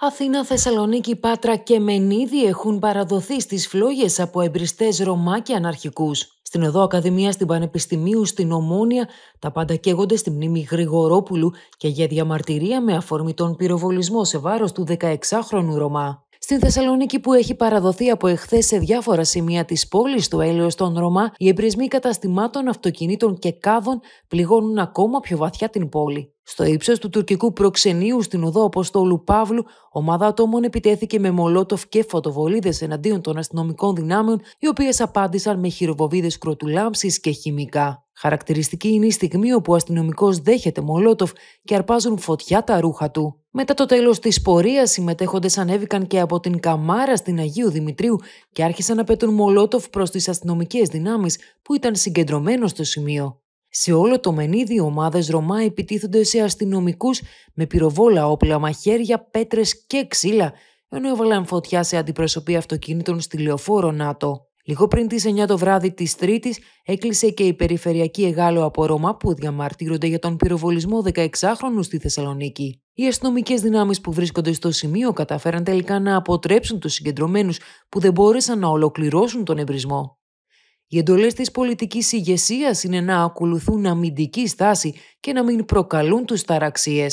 Αθήνα, Θεσσαλονίκη, Πάτρα και Μενίδη έχουν παραδοθεί στις φλόγες από εμπριστές Ρωμά και αναρχικούς. Στην Εδώ Ακαδημίας, στην Πανεπιστημίου, στην Ομόνια, τα πάντα καίγονται στη μνήμη Γρηγορόπουλου και για διαμαρτυρία με αφορμή τον πυροβολισμό σε βάρος του 16χρονου Ρωμά. Στην Θεσσαλονίκη που έχει παραδοθεί από εχθές σε διάφορα σημεία της πόλης του έλεος των Ρωμά, οι εμπρισμοί καταστημάτων, αυτοκινήτων και κάδων πληγώνουν ακόμα πιο βαθιά την πόλη. Στο ύψος του τουρκικού προξενείου στην οδό Αποστόλου Παύλου, ομάδα ατόμων επιτέθηκε με μολότοφ και φωτοβολίδες εναντίον των αστυνομικών δυνάμεων, οι οποίες απάντησαν με χειροβοβίδες κροτουλάμψη και χημικά. Χαρακτηριστική είναι η στιγμή όπου ο αστυνομικός δέχεται μολότοφ και αρπάζουν φωτιά τα ρούχα του. Μετά το τέλος της πορείας, συμμετέχοντες ανέβηκαν και από την Καμάρα στην Αγίου Δημητρίου και άρχισαν να πετούν μολότοφ προς τις αστυνομικές δυνάμεις που ήταν συγκεντρωμένος στο σημείο. Σε όλο το μενίδι ομάδες Ρωμά επιτίθονται σε αστυνομικούς με πυροβόλα, όπλα, μαχαίρια, πέτρες και ξύλα, ενώ έβαλαν φωτιά σε αντιπροσωπή αυτοκίνητων στη λεωφόρο ΝΑΤΟ. Λίγο πριν τις 9 το βράδυ της Τρίτης έκλεισε και η περιφερειακή εγάλο από Ρώμα που διαμαρτύρονται για τον πυροβολισμό 16χρονου στη Θεσσαλονίκη. Οι αστυνομικές δυνάμεις που βρίσκονται στο σημείο καταφέραν τελικά να αποτρέψουν τους συγκεντρωμένους που δεν μπόρεσαν να ολοκληρώσουν τον εμπρισμό. Οι εντολές της πολιτικής ηγεσίας είναι να ακολουθούν αμυντική στάση και να μην προκαλούν τους ταραξίες.